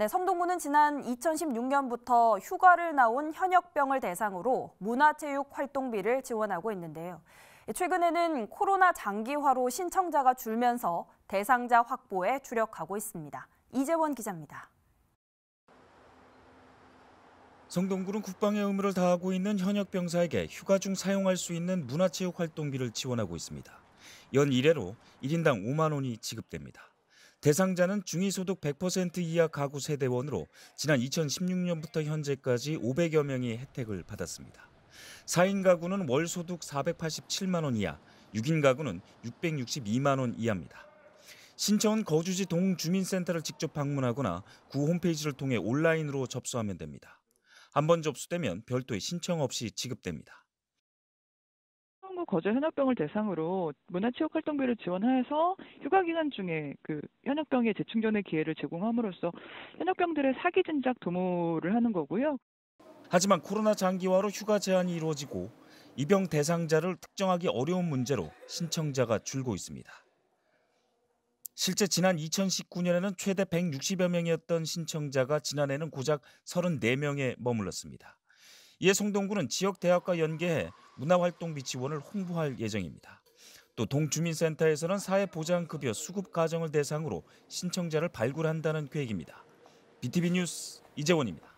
네, 성동구는 지난 2016년부터 휴가를 나온 현역병을 대상으로 문화체육 활동비를 지원하고 있는데요. 최근에는 코로나 장기화로 신청자가 줄면서 대상자 확보에 주력하고 있습니다. 이재원 기자입니다. 성동구는 국방의 의무를 다하고 있는 현역 병사에게 휴가 중 사용할 수 있는 문화체육 활동비를 지원하고 있습니다. 연 1회로 1인당 5만 원이 지급됩니다. 대상자는 중위소득 100% 이하 가구 세대원으로 지난 2016년부터 현재까지 500여 명이 혜택을 받았습니다. 4인 가구는 월 소득 487만 원 이하, 6인 가구는 662만 원 이하입니다. 신청은 거주지 동주민센터를 직접 방문하거나 구 홈페이지를 통해 온라인으로 접수하면 됩니다. 한 번 접수되면 별도의 신청 없이 지급됩니다. 한국 거절 현역병을 대상으로 문화체육활동비를 지원하여서 휴가 기간 중에 그 현역병의 재충전의 기회를 제공함으로써 현역병들의 사기 진작 도모를 하는 거고요. 하지만 코로나 장기화로 휴가 제한이 이루어지고 입영 대상자를 특정하기 어려운 문제로 신청자가 줄고 있습니다. 실제 지난 2019년에는 최대 160여 명이었던 신청자가 지난해는 고작 34명에 머물렀습니다. 이에 송동구는 지역 대학과 연계해 문화활동비 지원을 홍보할 예정입니다. 또 동주민센터에서는 사회보장급여 수급 가정을 대상으로 신청자를 발굴한다는 계획입니다. BTV 뉴스 이재원입니다.